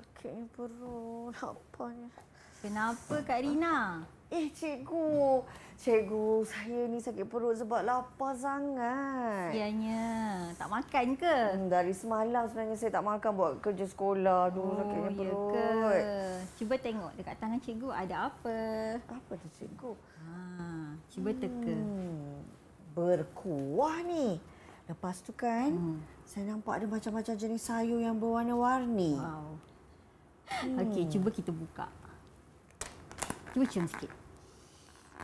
Sakit perut. apa ni? Kenapa Kak Rina? Eh, cikgu. Cikgu, saya ni sakit perut sebab lapar sangat. Sianya. Tak makan ke? Hmm, dari semalam sebenarnya saya tak makan buat kerja sekolah. Aduh, oh, sakitnya ya perut. Ke? Cuba tengok dekat tangan cikgu ada apa. Apa tu cikgu? Ha, cuba hmm, teka. Berkuah ni. Lepas tu kan, hmm. saya nampak ada macam-macam jenis sayur yang berwarna-warni. Wow. Hmm. Okey, cuba kita buka. Cuba cium sikit.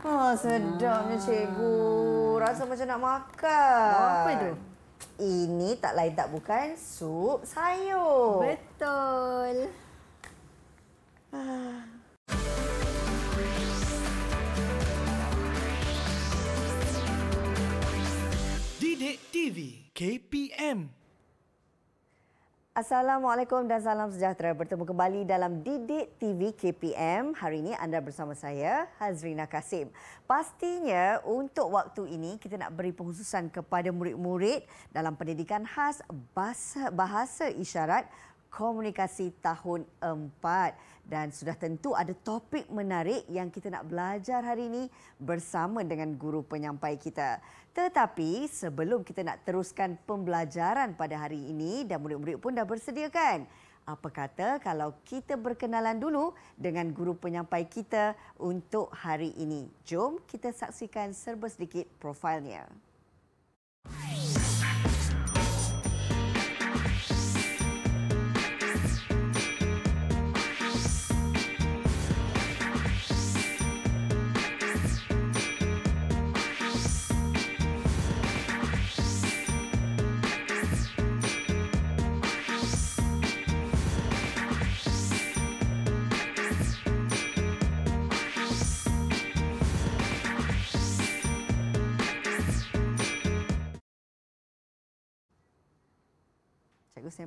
Oh, ha, sedapnya ah. cikgu. Rasa macam nak makan. Oh, apa itu? Ini tak lain tak bukan sup sayur. Betul. Ah. Didik TV KPM Assalamualaikum dan salam sejahtera. Bertemu kembali dalam Didik TV KPM. Hari ini anda bersama saya, Hazrina Kasim. Pastinya untuk waktu ini kita nak beri penghususan kepada murid-murid dalam pendidikan khas bahasa, isyarat komunikasi tahun dan sudah tentu ada topik menarik yang kita nak belajar hari ini bersama dengan guru penyampai kita. Tetapi sebelum kita nak teruskan pembelajaran pada hari ini dan murid-murid pun dah bersedia kan? Apa kata kalau kita berkenalan dulu dengan guru penyampai kita untuk hari ini? Jom kita saksikan serba sedikit profilnya.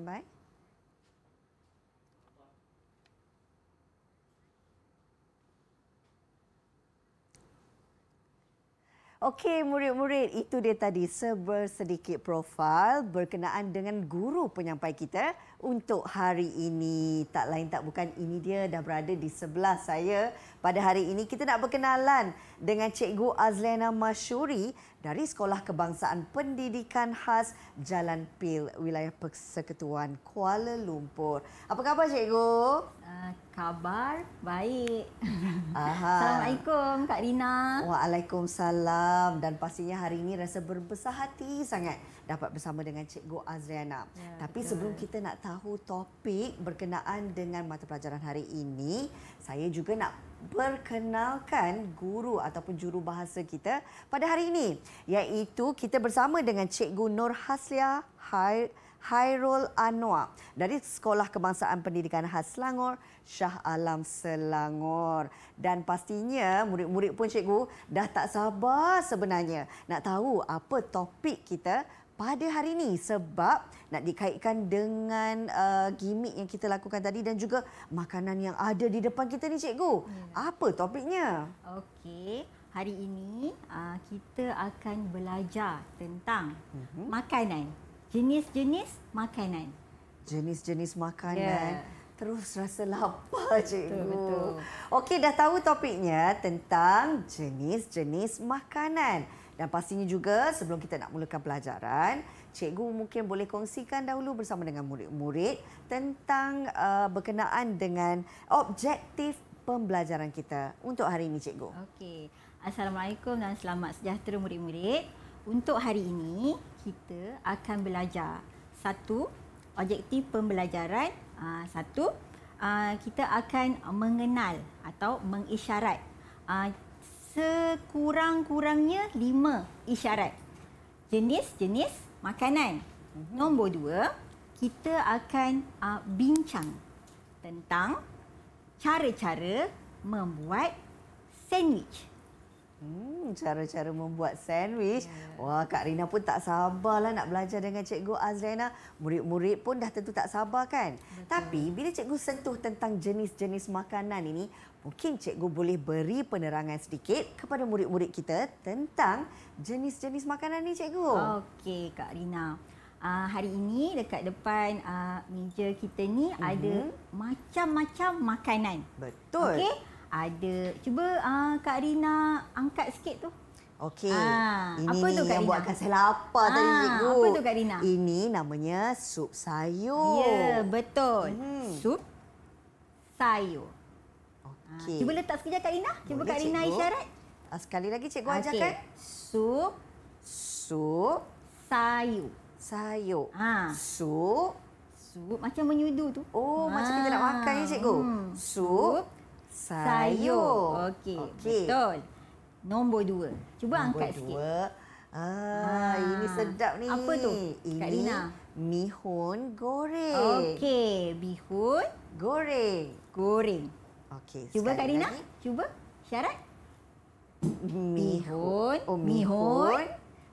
standby. Okey murid-murid itu dia tadi seber sedikit profil berkenaan dengan guru penyampai kita untuk hari ini tak lain tak bukan ini dia dah berada di sebelah saya pada hari ini kita nak berkenalan dengan Cikgu Azlena Mashuri dari Sekolah Kebangsaan Pendidikan Khas Jalan Pil Wilayah Persekutuan Kuala Lumpur. Apa khabar Cikgu? Uh, khabar baik. Aha. Assalamualaikum Kak Rina. Waalaikumsalam dan pastinya hari ini rasa berbesar hati sangat dapat bersama dengan Cikgu Azriana. Yeah, Tapi betul. sebelum kita nak tahu topik berkenaan dengan mata pelajaran hari ini, saya juga nak perkenalkan guru ataupun juru bahasa kita pada hari ini. Iaitu kita bersama dengan Cikgu Nur Haslia Hai Hairul Anwar dari Sekolah Kebangsaan Pendidikan Khas Selangor, Shah Alam Selangor. Dan pastinya murid-murid pun cikgu dah tak sabar sebenarnya nak tahu apa topik kita pada hari ini sebab nak dikaitkan dengan uh, gimmick yang kita lakukan tadi dan juga makanan yang ada di depan kita ni cikgu. Ya. Apa topiknya? Okey, hari ini uh, kita akan belajar tentang uh-huh. makanan. Jenis-jenis makanan. Jenis-jenis makanan. Ya. Terus rasa lapar cikgu. Betul. betul. Okey, dah tahu topiknya tentang jenis-jenis makanan. Dan pastinya juga sebelum kita nak mulakan pelajaran, cikgu mungkin boleh kongsikan dahulu bersama dengan murid-murid tentang uh, berkenaan dengan objektif pembelajaran kita untuk hari ini cikgu. Okey. Assalamualaikum dan selamat sejahtera murid-murid. Untuk hari ini kita akan belajar satu objektif pembelajaran uh, satu uh, kita akan mengenal atau mengisyarat uh, sekurang-kurangnya lima isyarat. Jenis-jenis makanan. Nombor dua, kita akan uh, bincang tentang cara-cara membuat sandwich. Hmm, cara-cara membuat sandwich. Yeah. Wah, Kak Rina pun tak sabarlah nak belajar dengan Cikgu Azlina. Murid-murid pun dah tentu tak sabar kan? Betul. Tapi bila Cikgu sentuh tentang jenis-jenis makanan ini, mungkin Cikgu boleh beri penerangan sedikit kepada murid-murid kita tentang jenis-jenis makanan ini, Cikgu. Okey, Kak Rina. Uh, hari ini dekat depan uh, meja kita ni mm-hmm. ada mhm. macam-macam makanan. Betul. Okey. Ada. Cuba uh, Kak Rina angkat sikit tu. Okey. Ah, apa tu Kak yang Rina? buatkan saya lapar ah, tadi cikgu. Apa tu Kak Rina? Ini namanya sup sayur. Ya, betul. Hmm. Sup sayur. Okey. Ah, cuba letak sekejap Kak Rina. Cuba Boleh, Kak Rina cikgu. isyarat. Ah, sekali lagi cikgu okay. ajarkan. Sup. Sup. Sayur. Sayur. Ha. Sup. Sup. Macam menyudu tu. Oh, ah. macam kita nak makan ya cikgu. Hmm. Sup. sup. Sayur. sayur. Okey, okay. betul. Nombor dua. Cuba Nombor angkat dua. sikit. Ah, ah, ini sedap ni. Apa tu? Ini Lina. mihun goreng. Okey, mihun goreng. Goreng. Okey, cuba Kak Lina. Lagi. Cuba syarat. Mihun. Oh, mihun.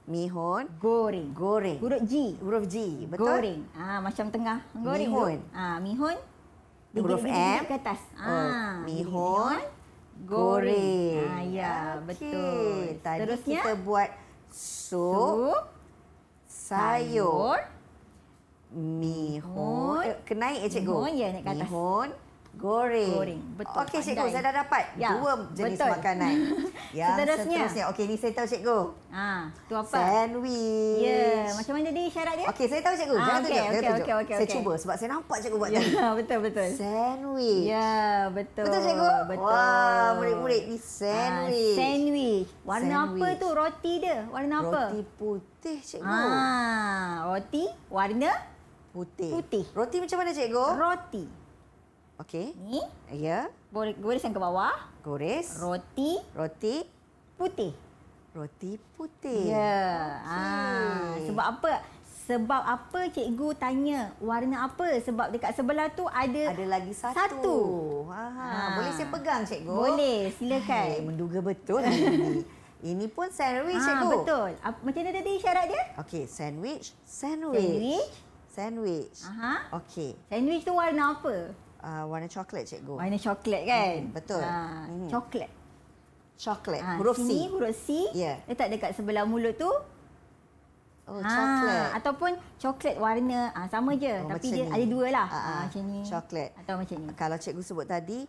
Mihun. Goreng. Goreng. Huruf G. Huruf G, betul? Goreng. Ah, macam tengah. Goreng. Ah, mihun huruf M ke atas. Oh, ah, mihon goreng. Ah, ya, okay. betul. Tadi Seterusnya? kita buat sup, sayur, mihon. Kenaik ya, cikgu? Mihon, ya, naik ke atas. Mihon, goreng. goreng. Betul. Okey cikgu, saya dah dapat ya. dua jenis Betul. makanan. Yang seterusnya. seterusnya. Okey, ni saya tahu cikgu. Ha, tu apa? Sandwich. Ya, macam mana tadi syarat dia? Okey, saya tahu cikgu. Ha, Jangan okay, tunjuk. Okay, Okay, okay, saya okay. cuba sebab saya nampak cikgu buat ya, tadi. betul, betul. Sandwich. Ya, betul. Betul cikgu? Betul. Wah, murid-murid ni ah, sandwich. Ha, sandwich. Warna sandwich. apa tu? Roti dia. Warna roti apa? Roti putih cikgu. Ha, roti warna putih. Putih. Roti macam mana cikgu? Roti. Okey. Ni. Ya. Goreng yang ke bawah. Goreng. Roti. Roti putih. Roti putih. Ya. Okay. Ha. Ah, sebab apa? Sebab apa cikgu tanya warna apa? Sebab dekat sebelah tu ada ada lagi satu. satu. Ha. ha. Boleh saya pegang cikgu? Boleh. Silakan. Hei, menduga betul ini. Ini pun sandwich ha, cikgu. Betul. Macam mana tadi syarat dia? Okey, sandwich, sandwich. Sandwich. Sandwich. Aha. Okey. Sandwich tu warna apa? uh, warna coklat cikgu. Warna coklat kan? Hmm, betul. Ha, hmm. Coklat. Coklat. Ha, ah, huruf sini, C. huruf C. Yeah. Letak dekat sebelah mulut tu. Oh, ha, coklat. Ataupun coklat warna ha, sama je. Oh, tapi dia ni. ada dua lah. Ha, ha, macam ni. Coklat. Atau macam ni. Kalau cikgu sebut tadi.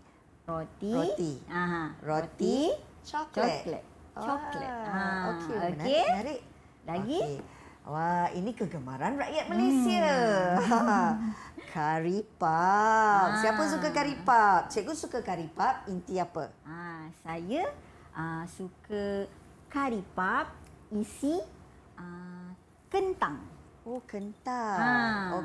Roti. Roti. Aha. Roti. roti. Coklat. Coklat. Coklat. ha, okay. okay. Menarik. Menarik. Lagi. Okay. Wah, ini kegemaran rakyat Malaysia. Hmm. kari pap. Ha. Siapa ah. suka kari pap? Cikgu suka kari pap inti apa? Ha, saya uh, suka kari pap isi uh, kentang. Oh, kentang. Ha.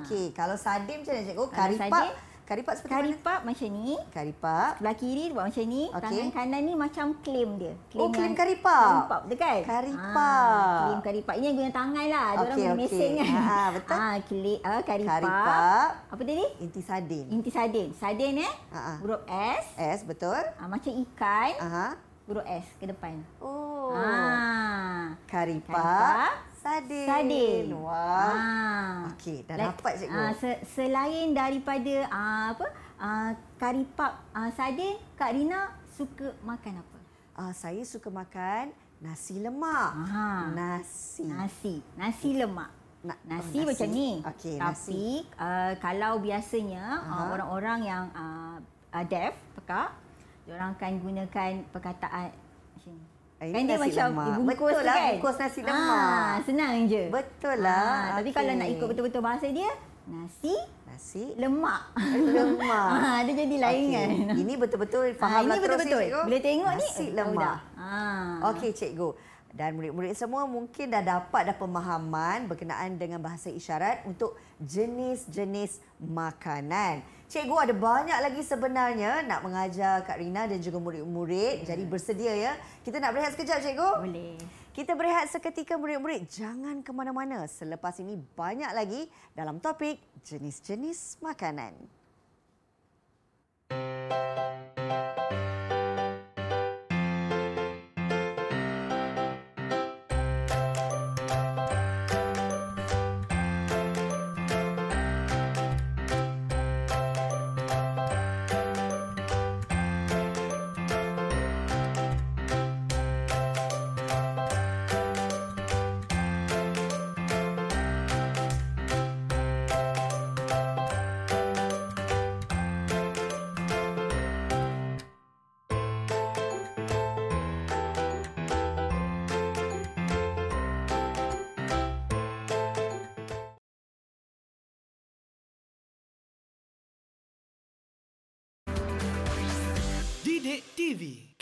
Okey, kalau sadim macam mana cikgu? Kari pap. Sadim, Karipap seperti Karipap mana? Karipap macam ni. Karipap. Sebelah kiri buat macam ni. Okay. Tangan kanan ni macam klaim dia. Oh, claim oh, klaim karipap. Karipap tu kan? Karipap. Klaim ah, ha, karipap. Ini yang guna tangan lah. Dia okay, orang okay. kan. Ha, betul. Ah, ha, klik. Ha, karipap. karipap. Apa tadi? Inti sardin. Inti sardin. Sardin eh. Ha, ha. Huruf S. S, betul. Ha, macam ikan. Aha. Huruf S ke depan. Oh. Ha. Karipap. karipap. Sardin. Sardin. Wah. Ha. Okey, dah like, dapat cikgu. Uh, se- selain daripada uh, apa? Ah uh, kari pap uh, sardin, Kak Rina suka makan apa? Ah uh, saya suka makan nasi lemak. Aha. Nasi. Nasi. Nasi lemak. Na- oh, nasi, nasi macam ni. Okay, Tapi nasi. Uh, kalau biasanya uh, orang-orang yang uh, deaf, pekak, dia orang akan gunakan perkataan Ah, ini And dia macam bungkus lah, kan? Bungkus nasi ah, lemak. Ha, senang je. Betul ah, lah. Ha, tapi okay. kalau nak ikut betul-betul bahasa dia, nasi nasi lemak lemak ha dia jadi lain okay. kan ini betul-betul fahamlah ha, ini lah terus betul-betul. cikgu boleh tengok nasi ni nasi eh, lemak ha okey cikgu dan murid-murid semua mungkin dah dapat dah pemahaman berkenaan dengan bahasa isyarat untuk jenis-jenis makanan Cikgu ada banyak lagi sebenarnya nak mengajar Kak Rina dan juga murid-murid. Hmm. Jadi bersedia ya. Kita nak berehat sekejap, Cikgu. Boleh. Kita berehat seketika, murid-murid. Jangan ke mana-mana. Selepas ini banyak lagi dalam topik jenis-jenis makanan.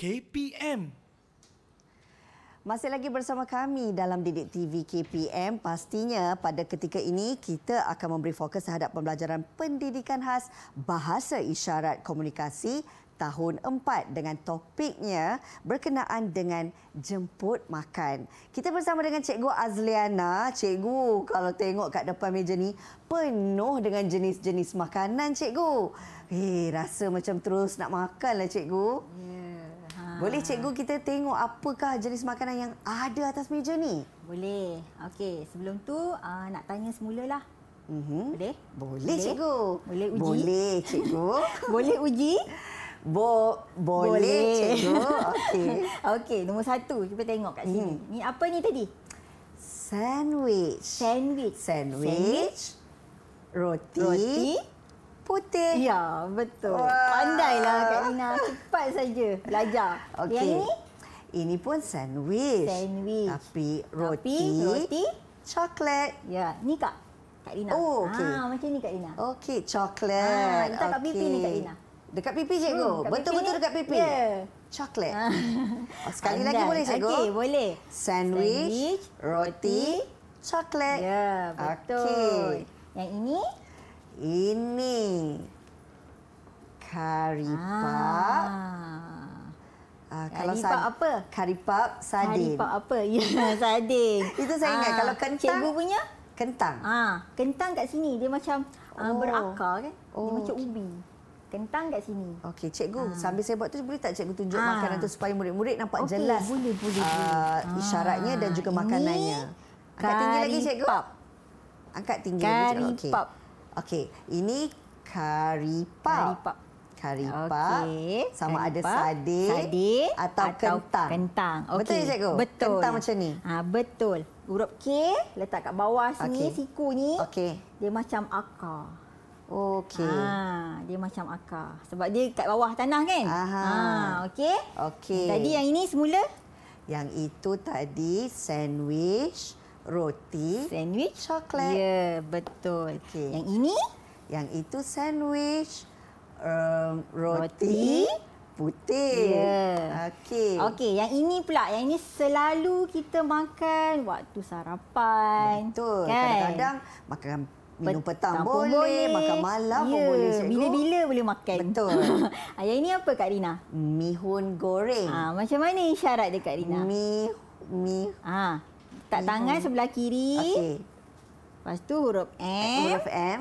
KPM. Masih lagi bersama kami dalam Didik TV KPM. Pastinya pada ketika ini kita akan memberi fokus terhadap pembelajaran pendidikan khas Bahasa Isyarat Komunikasi tahun 4 dengan topiknya berkenaan dengan jemput makan. Kita bersama dengan Cikgu Azliana. Cikgu, kalau tengok kat depan meja ni penuh dengan jenis-jenis makanan, Cikgu. Eh, rasa macam terus nak makanlah, Cikgu. Ya. Boleh cikgu kita tengok apakah jenis makanan yang ada atas meja ni? Boleh. Okey, sebelum tu uh, nak tanya semula lah. Mm -hmm. Boleh? Boleh cikgu. Boleh uji? Boleh cikgu. boleh uji? Bo boleh, boleh cikgu. Okey. Okey, nombor satu kita tengok kat sini. Hmm. Ni apa ni tadi? Sandwich. Sandwich. Sandwich. Sandwich. Roti. Roti putih. Ya, betul. Wah. Pandailah Kak Lina. Cepat saja belajar. Okay. Yang ini? Ini pun sandwich. Sandwich. Tapi roti. Tapi roti. Coklat. Ya, ni Kak. Kak Lina. Oh, ah, okey. Ha, macam ni Kak Lina. Okey, ah, coklat. Ha, letak okay. kat pipi ni Kak Lina. Dekat pipi cikgu. Hmm, Betul-betul dekat pipi. Ya. Yeah. Coklat. Ah. Oh, sekali Andai. lagi boleh cikgu? Okey, boleh. Sandwich, sandwich roti, roti, coklat. Ya, betul. Okay. Yang ini? ini karipap. Ah. Uh, kalau karipap sa- apa? Karipap sardin. Karipap apa? Ya, sardin. Itu saya ingat. Ah. Kalau kentang. Cikgu punya? Kentang. Ah, kentang kat sini. Dia macam uh, berakar kan. Dia oh. macam ubi. Kentang kat sini. Okey, cikgu. Ha. Sambil saya buat tu boleh tak cikgu tunjuk ha. makanan tu supaya murid-murid nampak okay. jelas. Boleh, boleh. Uh, isyaratnya ha. dan juga makanannya. Ini Angkat tinggi lagi, cikgu. Angkat tinggi lagi, cikgu. Okay. Okey, ini karipap. Karipap. Karipap. Okay. Sama karipap. ada sade, sade atau, atau kentang. kentang. Okay. Betul cikgu? Betul. Kentang macam ni. Ha, betul. Urup K, letak kat bawah sini, okay. siku ni. Okey. Dia macam akar. Okey. Ha, dia macam akar. Sebab dia kat bawah tanah kan? Aha. Ha, okey. Okey. Tadi yang ini semula? Yang itu tadi sandwich roti, sandwich, coklat. Ya, betul. Okay. Yang ini? Yang itu sandwich, um, roti, roti, putih. Ya. Okey. Okey, yang ini pula. Yang ini selalu kita makan waktu sarapan. Betul. Kan? Kadang-kadang kan? makan minum petang, petang boleh, boleh, makan malam ya, pun boleh. Bila-bila boleh makan. Betul. Yang ini apa Kak Rina? Mihun goreng. Ha, macam mana isyarat dia Kak Rina? Mi, mi. Ha, ah. Letak tangan hmm. sebelah kiri. Okey. Lepas tu huruf M. Huruf M.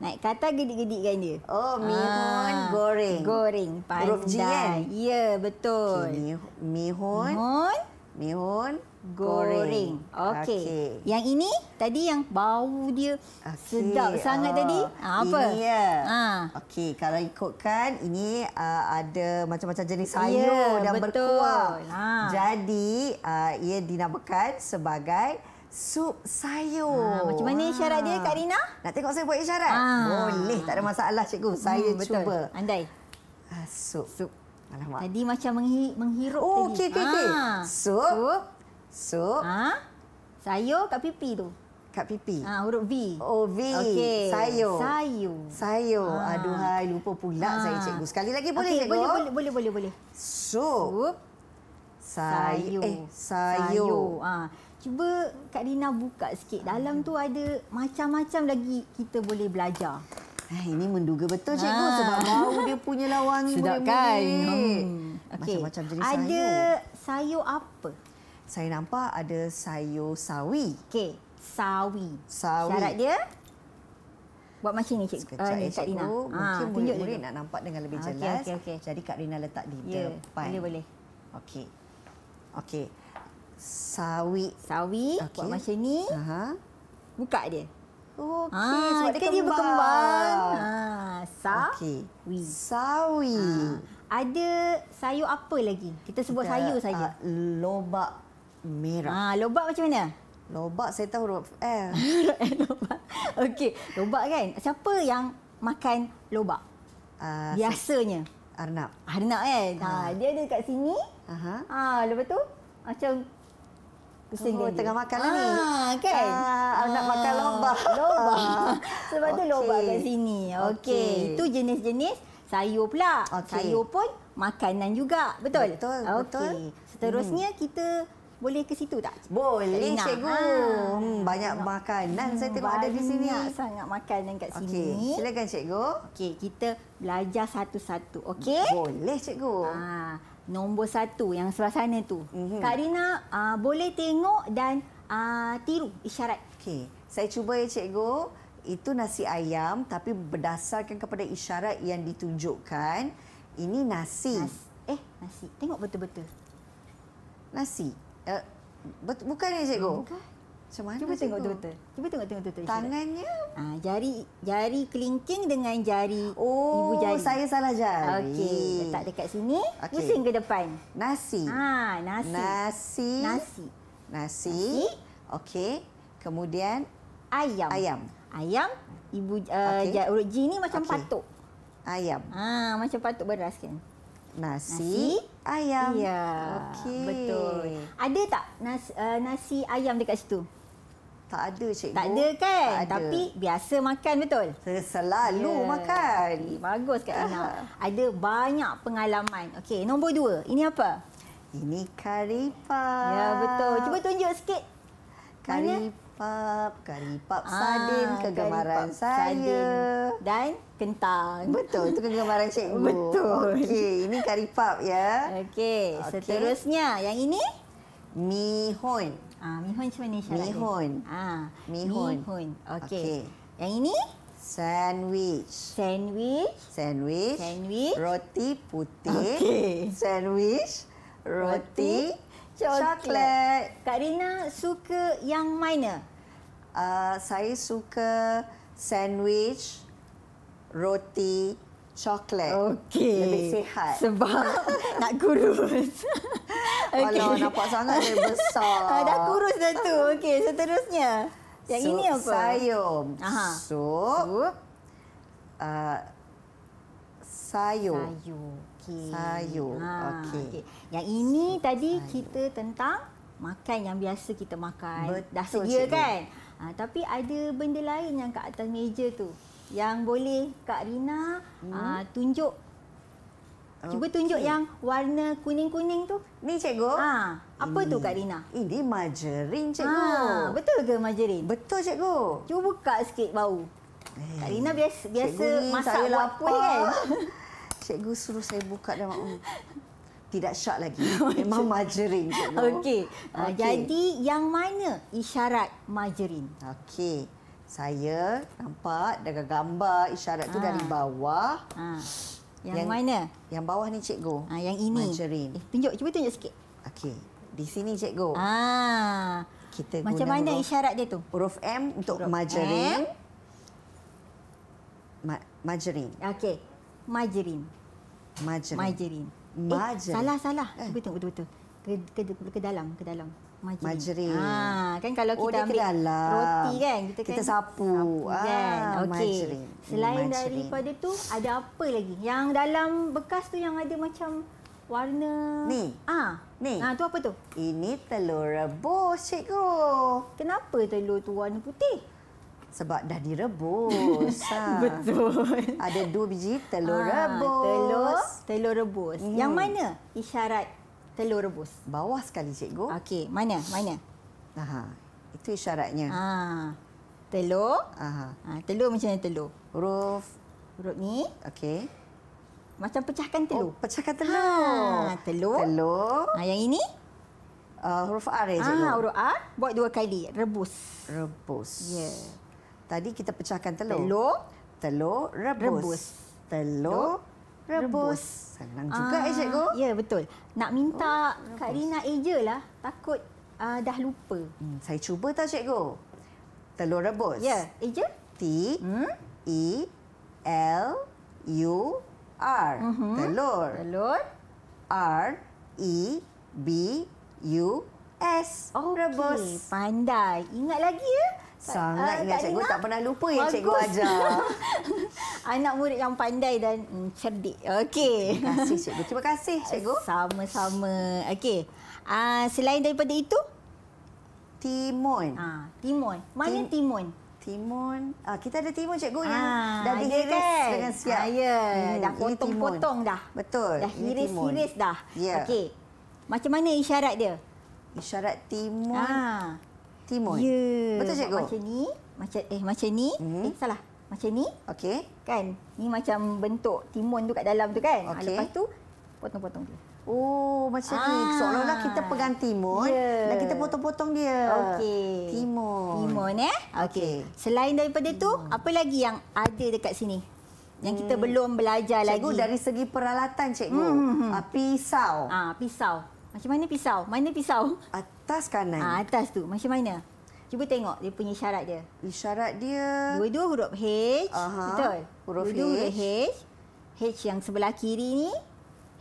Naik kata atas gedik-gedikkan dia. Oh, mihun ah. goreng. Goreng. Pandai. Huruf G kan? Ya, betul. Okay, mihun. Mihun. Mihun goreng. goreng. Okey. Okay. Yang ini tadi yang bau dia okay. sedap sangat oh. tadi. Ha, apa? Ini ya. Ha. Okey, kalau ikutkan ini uh, ada macam-macam jenis ya, sayur yeah, dan betul. berkuah. Ha. Jadi uh, ia dinamakan sebagai sup sayur. Ha, macam mana ha. dia Kak Rina? Nak tengok saya buat isyarat? Ha. Boleh, tak ada masalah cikgu. Saya hmm, cuba. Andai. Uh, sup. sup. Tadi macam menghirup oh, Okey, okey. Ha. Sup. sup. Sup. Ha? Sayur kat pipi tu. Kat pipi. Ha, huruf V. Oh, V. Okay. Sayur. Sayur. Sayur. Ha. Ah. Aduhai, lupa pula ha. saya cikgu. Sekali lagi boleh, okay, cikgu? Boleh, boleh, boleh. boleh, boleh. Sup. Sup. Eh, sayur. Eh, sayur. Ha. Cuba Kak Rina buka sikit. Dalam tu ada macam-macam lagi kita boleh belajar. Eh, ini menduga betul cikgu ha. sebab mau dia punya lawangi boleh-boleh. Sedap kan? Hmm. Okay. jenis sayur. Ada sayur apa? saya nampak ada sayur sawi. Okey, sawi. Sawi. Syarat dia? Buat macam ni, Cik. Sekejap, uh, Cikgu. Mungkin ha, ah, murid nak nampak dengan lebih ah, jelas. Okay, okay, okay. Jadi Kak Rina letak di yeah, depan. Boleh, boleh. Okey. Okey. Sawi. Sawi. Okay. Buat macam ni. Aha. Buka dia. Okey, ha, sebab dia, kan dia berkembang. Ha, sa okay. sawi. Sawi. Ha. Ada sayur apa lagi? Kita sebut Ada, sayur saja. Uh, lobak merah. Ha, lobak macam mana? Lobak saya tahu huruf eh. L. lobak. Okey, lobak kan. Siapa yang makan lobak? Uh, biasanya arnab. Arnab kan. Ha, ha dia ada kat sini. Aha. Ha, lepas tu macam pusing oh, tengah makan ha, ni. Ha, kan. Ha, arnab ha. makan lobak. Lobak. Ha. Sebab tu okay. lobak kat sini. Okey. Okay. Itu jenis-jenis sayur pula. Okay. Sayur pun makanan juga. Betul? Betul. Okay. Betul. Seterusnya hmm. kita boleh ke situ tak? Boleh, Enak. cikgu. Ah. Hmm, banyak Enak. makanan hmm, saya tengok ada di sini. Sangat makanan kat sini. Okay. Silakan, cikgu. Okey, kita belajar satu-satu. Okey? Boleh, cikgu. Ha, nombor satu yang sebelah sana tu. Mm-hmm. Kak Rina, uh, boleh tengok dan uh, tiru isyarat. Okey, saya cuba ya, cikgu. Itu nasi ayam tapi berdasarkan kepada isyarat yang ditunjukkan. Ini nasi. Nas- eh, nasi. Tengok betul-betul. Nasi. Eh, bukan ya cikgu? Macam mana Cuba tengok betul-betul. Cuba tengok tengok betul-betul. Tangannya? Ha, jari jari kelingking dengan jari oh, ibu jari. Oh, saya salah jari. Okey, letak dekat sini. Okay. Pusing ke depan. Nasi. Ha, nasi. Nasi. Nasi. Nasi. Okey. Kemudian ayam. Ayam. Ayam ibu uh, eh, okay. urut jari ni macam okay. patuk. Ayam. Ha, macam patuk beras kan. Nasi. nasi ayam. Ya. Okey. Betul. Ada tak nasi, uh, nasi ayam dekat situ? Tak ada cikgu. Tak ada kan? Tak ada. Tapi biasa makan betul? Selalu yeah. makan. Bagus Kak Ina. Ah. Ada banyak pengalaman. Okey, nombor dua. Ini apa? Ini karipap. Ya, betul. Cuba tunjuk sikit. Karipap pap, kari pap ah, sardin ah, kegemaran pap saya. Sardin. Dan kentang. Betul, itu kegemaran cikgu. Betul. Okey, ini kari pap ya. Okey, okay. seterusnya yang ini? Mihon. Ah, mihon macam mana Syarabin? Mihon. Ah, mihon. Mihon. Okey. Okay. Yang ini? Sandwich. Sandwich. Sandwich. Sandwich. Roti putih. Okey. Sandwich. Roti. Roti. Coklat. Kak Rina suka yang mana? Uh, saya suka sandwich, roti, coklat. Okay. Lebih sihat. Sebab nak kurus. Kalau okay. nampak sangat dia besar. Uh, dah kurus dah tu. Okey, seterusnya. Yang so, ini apa? Sayur. Aha. Sup. Sup. Uh, sayur. Sayur. Okay. Sayur. Ha, okey. Okay. Yang ini so, tadi kita tentang makan yang biasa kita makan. Betul, dah sedia kan? Ha, tapi ada benda lain yang kat atas meja tu yang boleh Kak Rina hmm. uh, tunjuk. Okay. Cuba tunjuk yang warna kuning-kuning tu. Ni cikgu. Ha, apa ini, tu Kak Rina? Ini margarin ha, cikgu. Ha, betul ke margarin? Betul cikgu. Cuba buka sikit bau. Hey. Eh, Kak Rina biasa biasa masak buat apa kan? Cikgu suruh saya buka dalam. tidak syak lagi. Memang majerin. Okey. Ah, okay. Jadi yang mana isyarat majerin? Okey. Saya nampak dengan gambar isyarat ha. tu dari ah. bawah. Ha. Yang, yang mana? Yang bawah ni cikgu. Ha, yang ini. Majerin. Eh, tunjuk. Cuba tunjuk sikit. Okey. Di sini cikgu. Ha. Kita Macam guna mana huruf, isyarat dia tu? Huruf M untuk huruf majerin. Ma majerin. Okey. Majerin. Majerin. majerin. Majri. Eh, salah salah. Eh. Betul betul betul. Ke, ke, ke, ke dalam, ke dalam. Majri. Majri. Ha, ah, kan kalau oh, kita oh, ambil dalam. roti kan, kita, kita kan, sapu. sapu ah, kan? Okay. Selain Majri. daripada tu, ada apa lagi? Yang dalam bekas tu yang ada macam warna ni. Ah, ni. Ah, tu apa tu? Ini telur rebus, cikgu. Kenapa telur tu warna putih? Sebab dah direbus. ha. Betul. Ada dua biji telur ha, rebus. Telur, telur rebus. Hmm. Yang mana isyarat telur rebus? Bawah sekali, cikgu. Okey, mana? Mana? Aha. Itu isyaratnya. Ha. Telur. Aha. Ha. telur macam mana telur? Huruf. Huruf ni. Okey. Macam pecahkan telur. Oh, pecahkan telur. Ha. telur. Telur. Ha, yang ini? Uh, huruf R ya, cikgu. Ha, huruf R. Buat dua kali. Rebus. Rebus. Ya. Yeah. Tadi kita pecahkan telur. Telur, telur rebus. rebus. Telur rebus. Senang juga eh ah, cikgu. Ya betul. Nak minta oh, Kak Rina ajalah takut uh, dah lupa. Hmm, saya cuba tak cikgu. Telur rebus. Ya, aja. T hmm? E L U R. Uh-huh. Telur. Telur. R E B U S. Oh, okay. rebus. Pandai. Ingat lagi ya. Sangat ingat ah, Kak cikgu tak pernah lupa yang Bagus. cikgu ajar. Anak murid yang pandai dan mm, cerdik. Okey. Terima kasih cikgu. Terima kasih cikgu. Sama-sama. Okey. Uh, selain daripada itu? Timun. Ha, timun. Mana Tim- timun? Timun. Ah, kita ada timun cikgu yang ah, dah ya dihiris kan? dengan siap. Ah, ya, hmm, dah potong-potong dah. Betul. Dah hiris-hiris dah. Yeah. Okey. Macam mana isyarat dia? Isyarat timun. Ah timun. Ya. Betul cikgu? Macam ni. Macam eh macam ni. Hmm. Eh salah. Macam ni. Okey. Kan? Ni macam bentuk timun tu kat dalam tu kan? Ah, okay. Lepas tu potong-potong dia. Oh, macam ah. ni. Seolah-olah kita pegang timun ya. dan kita potong-potong dia. Okey. Timun. Timun eh? Okey. Okay. Selain daripada timun. tu, hmm. apa lagi yang ada dekat sini? Yang kita hmm. belum belajar cikgu, lagi. Cikgu dari segi peralatan cikgu. Hmm. Uh, pisau. Ah, pisau. Macam mana pisau? Mana pisau? Atas kanan. Ah, atas tu. Macam mana? Cuba tengok dia punya syarat dia. syarat dia... Dua-dua huruf H. Aha, betul? Huruf Dua-dua H. H. H yang sebelah kiri ni.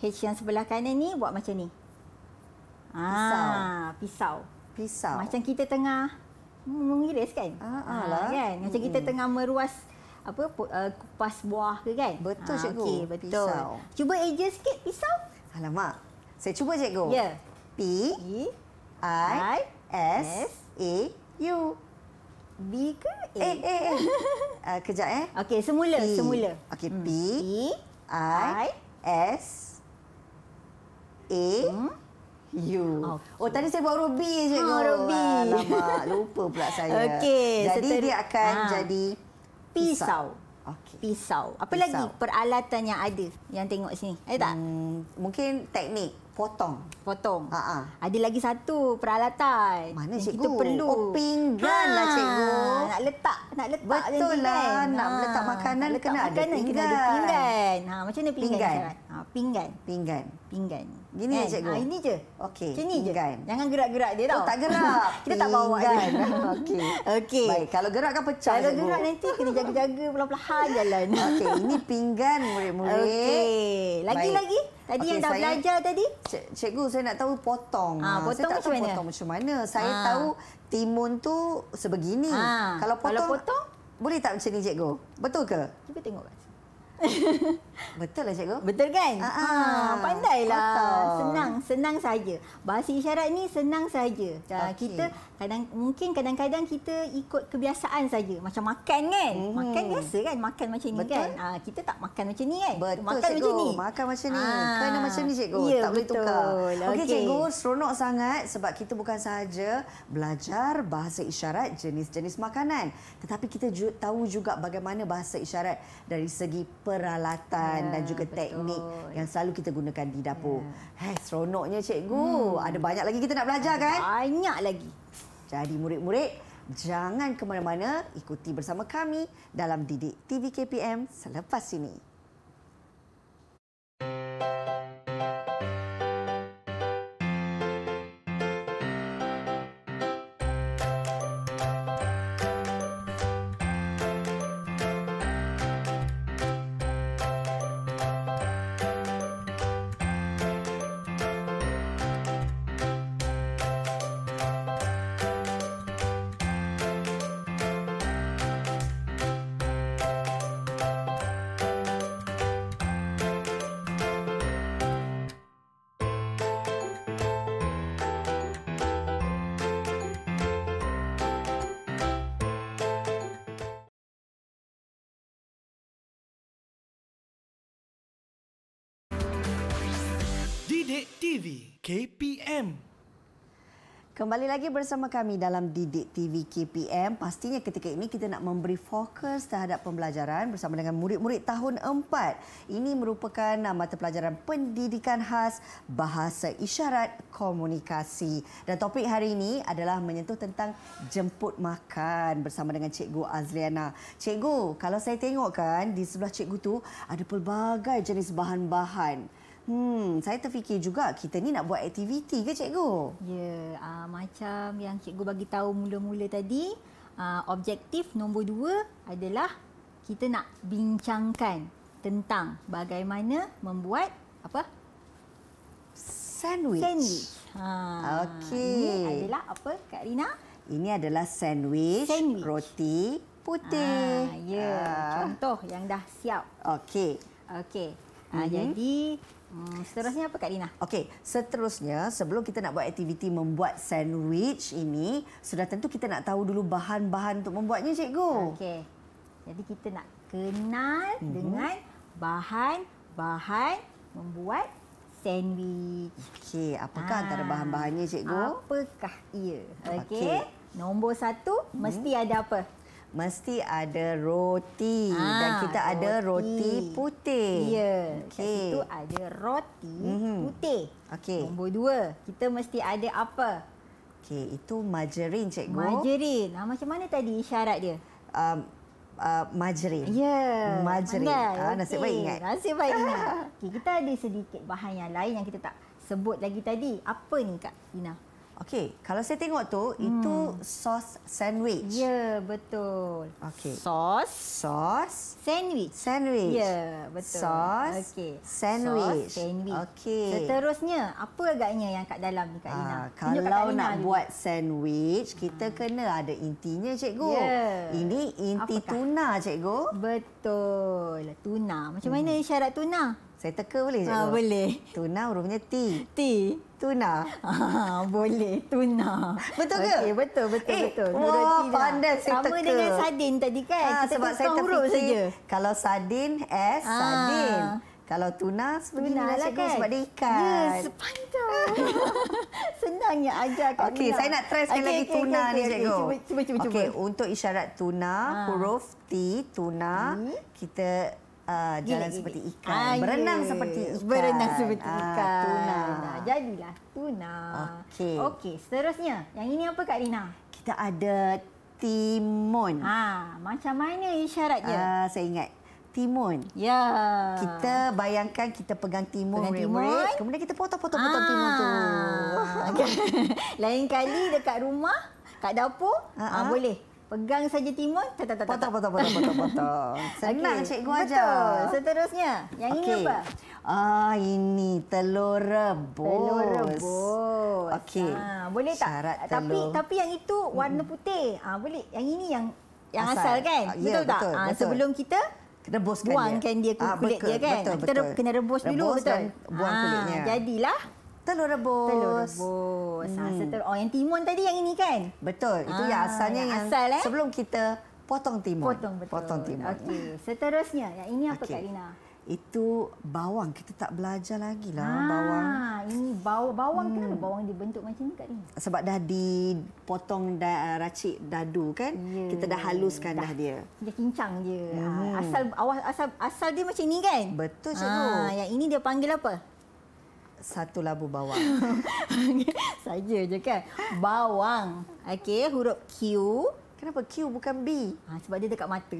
H yang sebelah kanan ni buat macam ni. Ah, pisau. Pisau. Macam kita tengah hmm, mengiris kan? Ah, ah, kan? Macam hmm. kita tengah meruas apa uh, kupas buah ke kan? Betul ah, cikgu. Okay, betul. Pisau. Cuba eja sikit pisau. Alamak. Saya cuba cikgu. Ya. Yeah. P, P I, I S, S A U B ke A? Eh eh eh. uh, kejap eh. Okey, semula, P. semula. Okey, hmm. P, P I, I S A hmm? U. Oh. oh, tadi saya buat Ruby je ah, cikgu. Oh, Ruby. Alamak, lupa pula saya. Okey, jadi seteri- dia akan ha. jadi pisau. pisau. Okay. Pisau. Apa pisau. lagi peralatan yang ada yang tengok sini? Ada tak? Hmm, mungkin teknik potong. Potong. Ha -ha. Ada lagi satu peralatan. Mana cikgu? Kita perlu. Oh, pinggan lah ha. cikgu. Nak letak. Nak letak Betul lah. Nak ha. letak makanan, nak letak kena makanan ada Kena ada pinggan. Ha, macam mana pinggan? Pinggan. Ha, pinggan. Pinggan pinggan. Gini je kan? cikgu. Ha, ini je. Okey. Sini je. Jangan gerak-gerak dia oh, tau. Oh, tak gerak. Kita tak bawa dia. Okey. Okey. Baik, kalau gerak kan pecah. Kalau cikgu. gerak nanti kena jaga-jaga perlahan-lahan jalan. Okey, ini pinggan murid-murid. Okey. Lagi-lagi. Tadi okay, yang dah saya, belajar tadi? Cikgu, saya nak tahu potong. Ha, potong saya tak macam tahu mana? potong macam mana. Saya ha. tahu timun tu sebegini. Ha. Kalau potong, kalau potong boleh tak macam ni cikgu? Betul ke? Cuba tengok Betul lah cikgu. Betul kan? Ha, ha pandailah. Betul. Senang, senang saja. Bahasa isyarat ni senang saja. Okay. Kita kadang mungkin kadang-kadang kita ikut kebiasaan saja. Macam makan kan? Hmm. Makan biasa kan? Makan macam ni betul. kan? Ha, kita tak makan macam ni kan? Betul, makan cikgu. macam ni. Makan macam ni. Ha. Kena macam ni cikgu. Ya, tak betul. boleh tukar. Okey okay. cikgu, seronok sangat sebab kita bukan sahaja belajar bahasa isyarat jenis-jenis makanan. Tetapi kita tahu juga bagaimana bahasa isyarat dari segi peralatan bahan yeah, dan juga ya, betul. teknik yang selalu kita gunakan di dapur. Yeah. Hei, seronoknya cikgu. Hmm. Ada banyak lagi kita nak belajar Ada kan? Eh? Banyak lagi. Jadi murid-murid, jangan ke mana-mana ikuti bersama kami dalam Didik TV KPM selepas ini. KPM. Kembali lagi bersama kami dalam Didik TV KPM. Pastinya ketika ini kita nak memberi fokus terhadap pembelajaran bersama dengan murid-murid tahun 4. Ini merupakan uh, mata pelajaran pendidikan khas Bahasa Isyarat Komunikasi. Dan topik hari ini adalah menyentuh tentang jemput makan bersama dengan Cikgu Azliana. Cikgu, kalau saya tengok kan di sebelah cikgu tu ada pelbagai jenis bahan-bahan. Hmm, saya terfikir juga kita ni nak buat aktiviti ke cikgu? Ya, uh, macam yang cikgu bagi tahu mula-mula tadi, uh, objektif nombor dua adalah kita nak bincangkan tentang bagaimana membuat apa? Sandwich. Sandwich. Ha. Okey. Ini adalah apa Kak Rina? Ini adalah sandwich, sandwich. roti putih. Ha, ya, ha. contoh yang dah siap. Okey. Okey. Ha, mm-hmm. Jadi, Hmm, seterusnya apa Kak Dina? Okey, seterusnya sebelum kita nak buat aktiviti membuat sandwich ini, sudah tentu kita nak tahu dulu bahan-bahan untuk membuatnya, cikgu. Okey. Jadi kita nak kenal hmm. dengan bahan-bahan membuat sandwich. Okey, apakah ha. antara bahan-bahannya, cikgu? Apakah ia? Okey. Okay. Nombor satu, hmm. mesti ada apa? mesti ada roti ha, dan ah, kita roti. ada roti putih. Ya. Okay. Kat ada roti mm-hmm. putih. Okey. Nombor dua, kita mesti ada apa? Okey, itu margarin cikgu. Margarin. Ha, ah, macam mana tadi isyarat dia? Um, uh, margarin. Ya. Margarin. Ha, ah, nasib okay. baik ingat. Nasib baik ingat. Okay, kita ada sedikit bahan yang lain yang kita tak sebut lagi tadi. Apa ni Kak Ina? Okey, kalau saya tengok tu hmm. itu sos sandwich. Ya, betul. Okey. Sos, sos, sandwich. Sandwich. Ya, betul. Sos. Okey. Sandwich. Sos, sandwich. Okey. Seterusnya, apa agaknya yang kat dalam ni Kak Lina? Ah, kalau Kak Lina nak dulu. buat sandwich, kita hmm. kena ada intinya, cikgu. Ya. Ini inti Apakah? tuna, cikgu. Betul. Tuna. Macam hmm. mana isyarat tuna? Saya teka boleh cikgu? Ah, ha, boleh. Tuna hurufnya T. T. Tuna. Ha, boleh. Tuna. Betul ke? Okay, betul, betul, eh, betul. Eh, wah, lah. pandai saya Sama teka. Sama dengan sardin tadi kan? Ha, kita sebab saya terfikir saja. kalau sardin, S, ha. sardin. Kalau tuna, sebenarnya tuna lah kan? sebab dia ikan. Ya, yes, sepanjang. Senangnya ajar kat Okey, saya nak try sekali okay, lagi okay, tuna okay, ni, okay, cikgu. Cuba, cuba, cuba. Okey, untuk isyarat tuna, ha. huruf T, tuna, hmm. kita Ah, jalan gini, seperti ikan, ayo, berenang seperti ikan. Berenang seperti ah, ikan. Ah, tuna. Jadilah tuna. Okey. Okey, seterusnya. Yang ini apa Kak Rina? Kita ada timun. Ha, macam mana isyarat dia? Uh, saya ingat timun. Ya. Kita bayangkan kita pegang timun, pegang timun. Remote, kemudian kita potong-potong potong timun tu. Okay. Lain kali dekat rumah, kat dapur, uh-huh. uh, boleh Pegang saja timun. Tata, tata, potong, potong, potong, potong, potong. Senang okay. cikgu aja. Seterusnya, yang okay. ini apa? Ah, ini telur rebus. Telur rebus. Okey. Ah, boleh tak? Syarat tapi telur. tapi yang itu warna putih. Ah, boleh. Yang ini yang yang asal, asal kan? Ah, ya, betul, betul tak? Betul. Ah, sebelum kita rebuskan buangkan dia, dia ah, kulit ah, betul, dia kan. Betul, kita kena rebus, rebus dulu betul. buang ah, kulitnya. Jadilah Telur rebus. Telur rebus. Oh, yang timun tadi yang ini kan? Betul. Itu yang ah, asalnya yang asal eh. Sebelum kita potong timun. Potong betul. Potong timun. Okey. Seterusnya, yang ini apa Kak Rina? Itu bawang. Kita tak belajar lagi lah ah, bawang. Ini bawang. Bawang hmm. kenapa bawang dibentuk macam ni Kak Rina? Sebab dah dipotong racik dadu kan? Ya. Kita dah haluskan dah dia. Dia kincang je. Hmm. Asal asal asal dia macam ni kan? Betul Cikgu. Yang ini dia panggil apa? satu labu bawang. Saja je kan. Bawang. Okey, huruf Q. Kenapa Q bukan B? Ha, sebab dia dekat mata.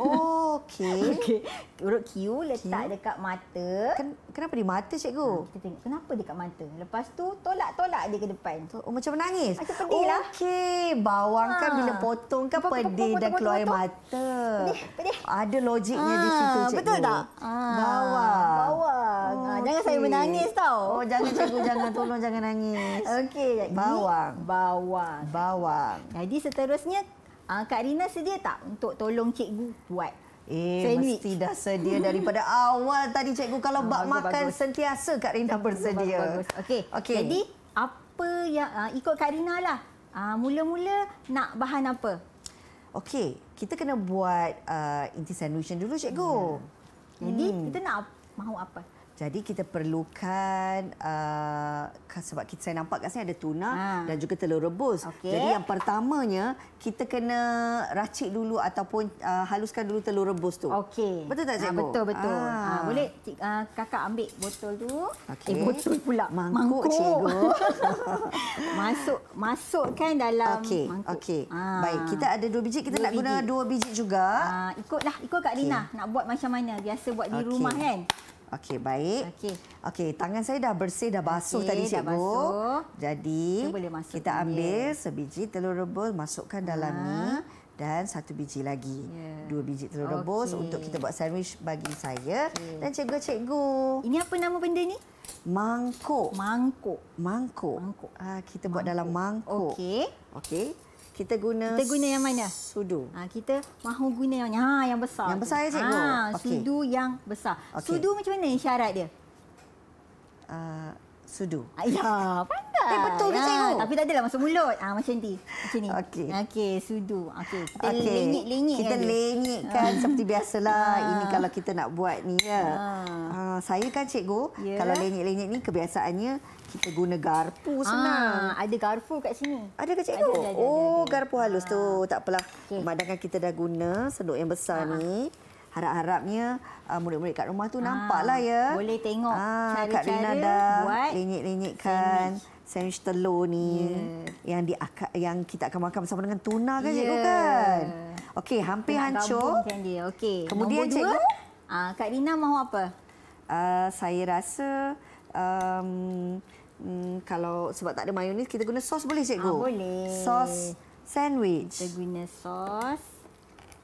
Oh, okey. Okey. Urut Q letak Q. dekat mata. Ken- kenapa di mata, cikgu? Ha, kita tengok kenapa dekat mata. Lepas tu tolak-tolak dia ke depan. Oh, oh macam menangis. Macam ah, pedih lah. Okey. Bawang kan ha. bila potong kan pedih dan keluar mata. Pedih, pedih. Ada logiknya ha, di situ, cikgu. Betul tak? Ha. Bawang. Bawang. Ha, jangan okay. saya menangis tau. Oh, jangan cikgu. jangan tolong jangan nangis. Okey. Bawang. Bawang. Bawang. Jadi seterusnya Uh, Kak Rina sedia tak untuk tolong cikgu buat? Eh, sandwich. mesti dah sedia daripada awal tadi cikgu. Kalau oh, bak ah, bagus, makan bagus. sentiasa Kak Rina bersedia. Okey. Okay. Jadi, apa yang uh, ikut Kak Rina lah. Mula-mula uh, nak bahan apa? Okey, kita kena buat uh, inti sandwich dulu cikgu. Hmm. Jadi, hmm. kita nak mahu apa? Jadi kita perlukan uh, sebab kita saya nampak kat sini ada tuna ha. dan juga telur rebus. Okay. Jadi yang pertamanya kita kena racik dulu ataupun uh, haluskan dulu telur rebus tu. Okey. Betul tak ah, cikgu? Ha, betul betul. Ha. Ha, boleh cik, uh, kakak ambil botol tu. Okay. Eh botol pula mangkuk, mangkuk. cikgu. masuk masukkan dalam okay. mangkuk. Okey. Ha. Baik, kita ada dua biji kita dua nak biji. guna dua biji juga. Ha, ikutlah ikut Kak okay. nak buat macam mana biasa buat di okay. rumah kan. Okey, baik. Okey. Okey, tangan saya dah bersih dah basuh okay, tadi cikgu. Dah basuh. Jadi boleh kita ambil dia. sebiji telur rebus masukkan dalam ha. ni dan satu biji lagi. Yeah. Dua biji telur okay. rebus untuk kita buat sandwich bagi saya okay. dan cikgu-cikgu. Ini apa nama benda ni? Mangkuk. Mangkuk. Mangkuk. Mangkuk. Ah, kita mangkuk. buat dalam mangkuk. Okey. Okey kita guna kita guna yang mana sudu ha, kita mahu guna yang ha yang besar yang besar ya cikgu ha, sudu yang besar okay. sudu macam mana syarat dia uh, sudu. Ya, pandai. Eh, betul ke ya, cikgu? Tapi tak adalah masuk mulut. Ah, macam ni. Macam ni. Okey. Okey, sudu. Okey, kita okay. lenyik-lenyik. Kita lenyikkan ah. seperti biasalah. Ah. ini kalau kita nak buat ni. Ya. Ha. Ha, saya kan cikgu, ya. kalau lenyik-lenyik ni kebiasaannya kita guna garpu senang. ada garpu kat sini. Ada ke cikgu? Ada, ada, ada, oh, ada, ada, garpu halus ha. tu. Tak apalah. Okay. Madangkan kita dah guna senduk yang besar ha. ni. Harap-harapnya uh, murid-murid kat rumah tu ha, lah ya. Boleh tengok ha, cara-cara Kak dah buat lenyek kan sandwich telur ni yeah. yang di yang kita akan makan bersama dengan tuna kan yeah. cikgu ya. kan. Okey, hampir Nak hancur. Okey. Kemudian Nombor cikgu, dua, ah, Kak Rina mahu apa? Uh, saya rasa um, um, kalau sebab tak ada mayonis kita guna sos boleh cikgu? Ah, boleh. Sos sandwich. Kita guna sos.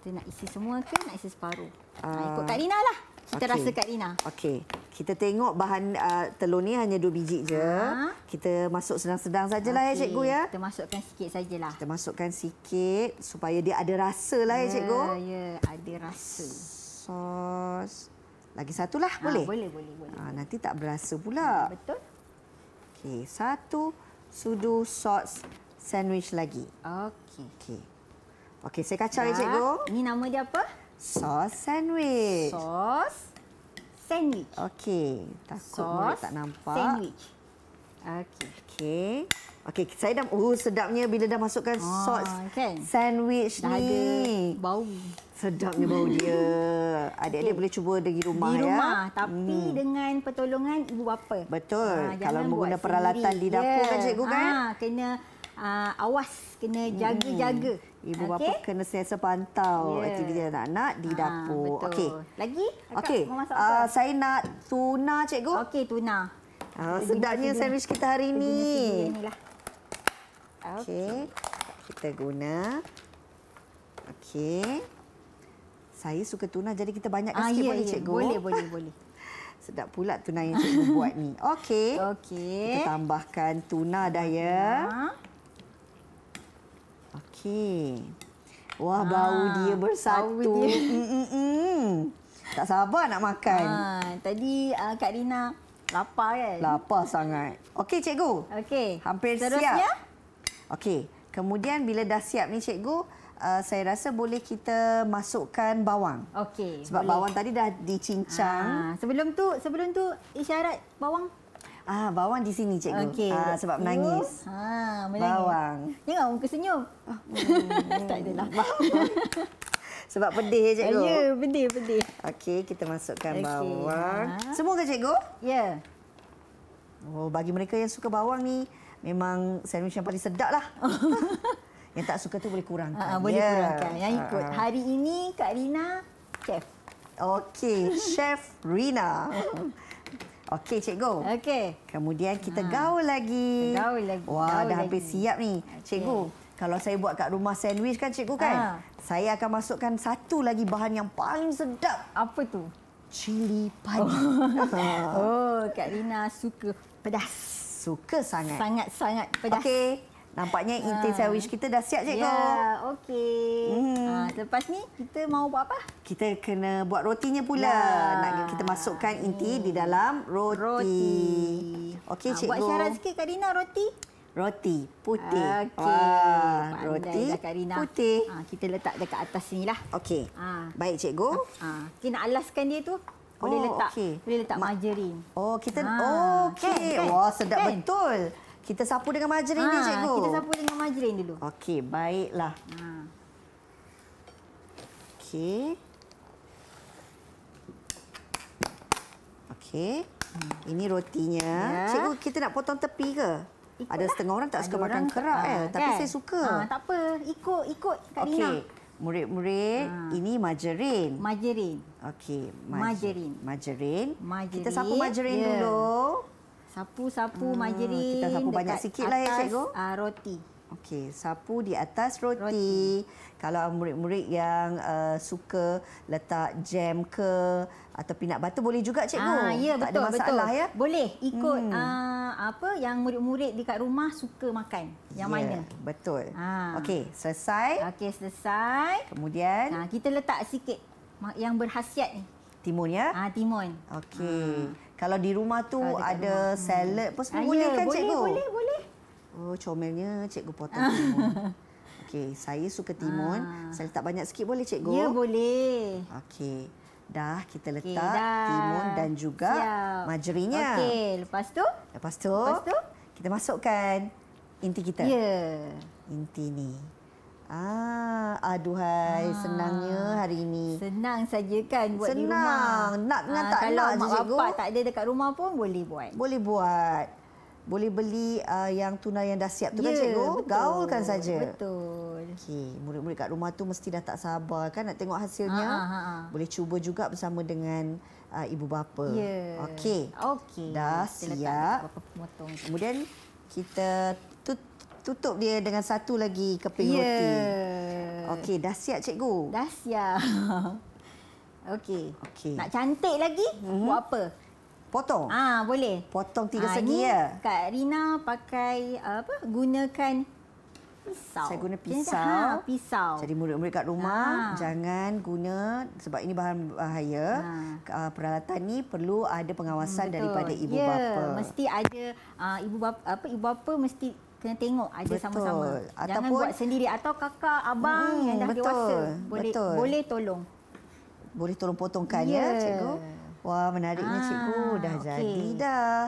Kita nak isi semua ke nak isi separuh? Ha, ikut Kak Rina lah. Kita okay. rasa Kak Rina. Okey. Kita tengok bahan uh, telur ni hanya dua biji je. Ha. Kita masuk sedang-sedang sajalah okay. ya cikgu ya. Kita masukkan sikit sajalah. Kita masukkan sikit supaya dia ada rasa lah ya, ya cikgu. Ya, ya. Ada rasa. Sos. Lagi satu lah. Boleh? Ha, boleh, boleh. boleh. Ha, nanti tak berasa pula. betul. Okey. Satu sudu sos sandwich lagi. Okey. Okey. Okey, saya kacau ya. ya, cikgu. Ini nama dia apa? Sos sandwich. Sos sandwich. Okey, takut tak nampak. Sos sandwich. Okey. Okey. Okey, saya dah oh sedapnya bila dah masukkan ah, sos kan? sandwich Dada. ni. Bau. Sedapnya bau dia. Adik-adik okay. boleh cuba di ya. rumah ya. Di rumah ya. tapi hmm. dengan pertolongan ibu bapa. Betul. Ha, Kalau menggunakan peralatan sendiri. di dapur yeah. kan cikgu kan? Ha, kena uh, awas, kena hmm. jaga-jaga. Hmm. Ibu okay. bapa kena sentiasa pantau yeah. aktiviti anak-anak di ha, dapur. Okey. Lagi? Okey. Uh, saya nak tuna cikgu. Okey, tuna. Uh, sedapnya sandwich kita hari ini. Lah. Okey. Okay. Kita guna. Okey. Saya suka tuna jadi kita banyak ah, yeah, boleh yeah. cikgu. Boleh, boleh, boleh. Sedap pula tuna yang cikgu buat ni. Okey. Okey. Kita tambahkan tuna dah ya. Ha. Okey. Wah, ha, bau dia bersatu. Bau dia. Mm, mm, mm. tak sabar nak makan. Ha, tadi uh, Kak Rina lapar kan? Lapar sangat. Okey, cikgu. Okey. Hampir Seterusnya? siap. Okey. Kemudian bila dah siap ni cikgu, uh, saya rasa boleh kita masukkan bawang. Okey. Sebab boleh. bawang tadi dah dicincang. Ha, sebelum tu, sebelum tu isyarat bawang Ah, bawang di sini cikgu. Okay. Ah, sebab menangis. Ha, menangis. Bawang. Tengok muka senyum. Ah, hmm, tak adalah. Bawang. Sebab pedih ya cikgu. Ya, pedih, pedih. Okey, kita masukkan okay. bawang. Ha. Ah. Semua ke cikgu? Ya. Oh, bagi mereka yang suka bawang ni, memang sandwich yang paling sedap lah. yang tak suka tu boleh kurangkan. Ha, boleh ya. kurangkan. Yang ikut. Ha. Hari ini Kak Rina, chef. Okey, chef Rina. Okey, cikgu. Okey. Kemudian kita ha. gaul lagi. Gaul lagi. Wah, gaul dah lagi. hampir siap ni. Cikgu, kalau saya buat kat rumah sandwich kan cikgu kan? Ha. Saya akan masukkan satu lagi bahan yang paling sedap. Apa tu? Cili padi. Oh, oh Kak Lina suka pedas. Suka sangat. Sangat-sangat pedas. Okey. Nampaknya ah. intin ha. sandwich kita dah siap, Cikgu. Ya, okey. Hmm. Ha, lepas ni kita mau buat apa? Kita kena buat rotinya pula. Ya. Nak kita masukkan inti hmm. di dalam roti. roti. Okey, ha, Cikgu. Buat syarat sikit, Kak Dina, roti. Roti putih. Okey. Roti dah, putih. Ha, kita letak dekat atas sini lah. Okey. Ha. Baik, Cikgu. Ha. Ha. Kita nak alaskan dia tu. Boleh oh, letak, okay. boleh letak margarin. Oh, kita, ha. okey. Kan, kan? Wah, sedap kan? betul. Kita sapu dengan margarin ha, ni, ah, cikgu. Kita sapu dengan margarin dulu. Okey, baiklah. Ha. Okey. Okey. Hmm. Ini rotinya. Ya. Cikgu, kita nak potong tepi ke? Ikutlah. Ada setengah orang tak Ada suka orang makan kerak ah, eh, kan? tapi saya suka. Ha, tak apa, ikut ikut Kak okay. Rina. Murid-murid, ha. ini margarin. Margarin. Okey, margarin. Margarin. Kita sapu margarin ya. dulu. Sapu-sapu hmm, ah, majerin. Kita sapu banyak sikit lah ya, Cikgu. Uh, roti. Okey, sapu di atas roti. roti. Kalau murid-murid yang uh, suka letak jam ke atau pinak batu boleh juga cikgu. Ah, ya, tak betul, ada masalah betul. ya. Boleh ikut hmm. uh, apa yang murid-murid di kat rumah suka makan. Yang yeah, mana? Betul. Ah. Okey, selesai. Okey, selesai. Kemudian nah, kita letak sikit yang berhasiat ni. Timun ya? Ah, timun. Okey. Hmm. Kalau di rumah tu ah, ada rumah. Hmm. salad pun semua ah, boleh ya. kan boleh, cikgu? Boleh, boleh, boleh. Oh, comelnya cikgu potong ah. timun. Okey, saya suka timun. Ah. Saya letak banyak sikit boleh cikgu? Ya, boleh. Okey. Dah kita letak okay, dah. timun dan juga Siap. majerinya. Okey, lepas tu? Lepas tu? Lepas tu? Kita masukkan inti kita. Ya. Yeah. Inti ni. Ah, aduhai, ah. senangnya hari ini. Senang saja kan buat Senang. di rumah. Senang. Nak dengan ah, tak kalau nak. Kalau mak bapak tak ada dekat rumah pun boleh buat. Boleh buat. Boleh beli uh, yang tunai yang dah siap tu kan, ya, kan cikgu? Betul. Gaulkan saja. Betul. Okey, murid-murid kat rumah tu mesti dah tak sabar kan nak tengok hasilnya. Ha, ha, ha. Boleh cuba juga bersama dengan uh, ibu bapa. Ya. Okey. Okey. Dah kita siap. Kemudian kita tutup dia dengan satu lagi keping yeah. roti. Okey, dah siap cikgu? Dah siap. Okey. Okay. Nak cantik lagi? Mm -hmm. Buat apa? Potong. Ah, boleh. Potong tiga ah, segi ya. Kak Rina pakai apa? Gunakan pisau. Saya guna ha, pisau. Ha, pisau. Jadi murid-murid kat rumah ha. jangan guna sebab ini bahan bahaya. Ha. Peralatan ni perlu ada pengawasan hmm, daripada ibu ya. bapa. Ya, mesti ada uh, ibu bapa apa ibu bapa mesti kena tengok ada sama-sama. Jangan buat sendiri atau kakak, abang mm, yang dah betul, dewasa boleh betul. boleh tolong. Boleh tolong potongkan ya, ya cikgu. Wah, menariknya ah, cikgu dah okay. jadi dah.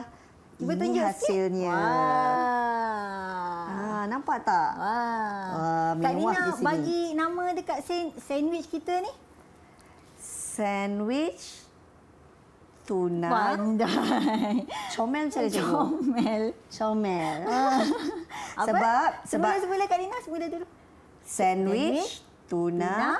Betul Ini ya, hasilnya. Wah. Ah, nampak tak? Wah. Wah, mewah Kak Lina, bagi nama dekat sandwich kita ni. Sandwich tunai. Pandai. Comel saya mana Comel. Comel. Apa? Sebab? Sebab? Semula, semula Kak Lina, semula dulu. Sandwich, tuna, tuna.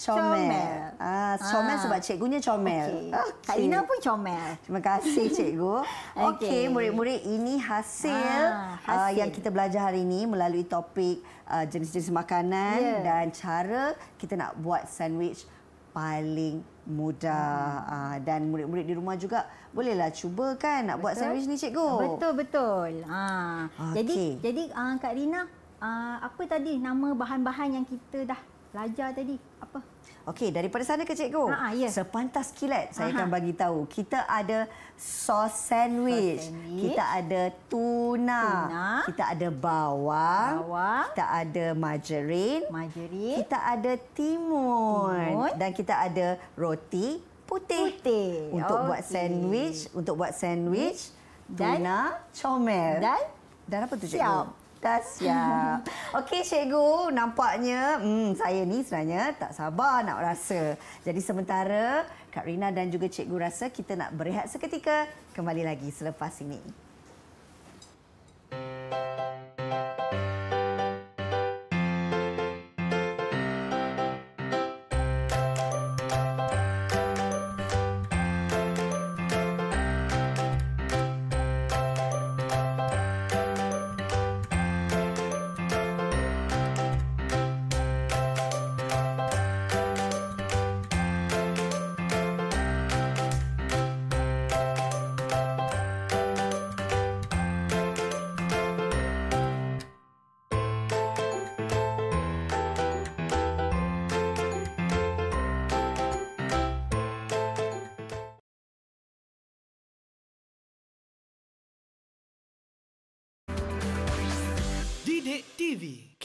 Comel. comel. Ah, comel ah. sebab cikgunya comel. Okay. Okay. Kak Ina pun comel. Terima kasih cikgu. Okey, okay, murid-murid ini hasil, ah, ah hasil. Uh, yang kita belajar hari ini melalui topik uh, jenis-jenis makanan yeah. dan cara kita nak buat sandwich paling mudah hmm. uh, dan murid-murid di rumah juga bolehlah cuba kan nak betul. buat sandwich ni cikgu. Betul betul. Ha. Ah. Okay. Jadi jadi uh, Kak Rina uh, apa tadi nama bahan-bahan yang kita dah belajar tadi? Apa? Okey, daripada sana ke cikgu? Ha, ya. Sepantas kilat saya akan bagi tahu. Kita ada sos sandwich. sandwich, kita ada tuna. tuna, kita ada bawang, bawang. kita ada margarin. margarin, kita ada timun. timun dan kita ada roti putih. putih. Untuk okay. buat sandwich, untuk buat sandwich, tuna, dan, comel. Dan dan apa tu cikgu? Siap. Tasya, Okey, Cikgu. Nampaknya hmm, saya ni sebenarnya tak sabar nak rasa. Jadi sementara Kak Rina dan juga Cikgu rasa kita nak berehat seketika. Kembali lagi selepas ini.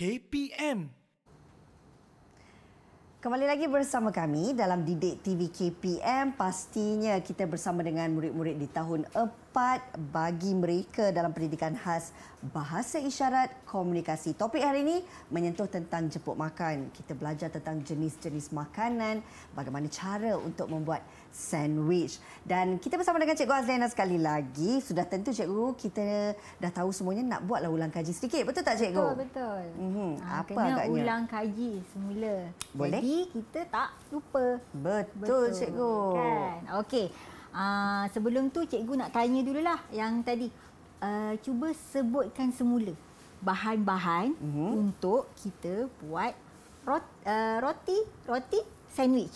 KPM. Kembali lagi bersama kami dalam Didik TV KPM. Pastinya kita bersama dengan murid-murid di tahun tepat bagi mereka dalam pendidikan khas bahasa isyarat komunikasi. Topik hari ini menyentuh tentang jemput makan. Kita belajar tentang jenis-jenis makanan, bagaimana cara untuk membuat sandwich. Dan kita bersama dengan Cikgu Azlena sekali lagi. Sudah tentu Cikgu, kita dah tahu semuanya nak buatlah ulang kaji sedikit. Betul tak Cikgu? Betul, betul. Mm-hmm. Ha, Apa kena agaknya? ulang kaji semula. Boleh? Jadi kita tak lupa. Betul, betul. Cikgu. Kan? Okey. Ah, sebelum tu cikgu nak tanya dululah yang tadi. Uh, cuba sebutkan semula bahan-bahan uh-huh. untuk kita buat rot, uh, roti roti sandwich.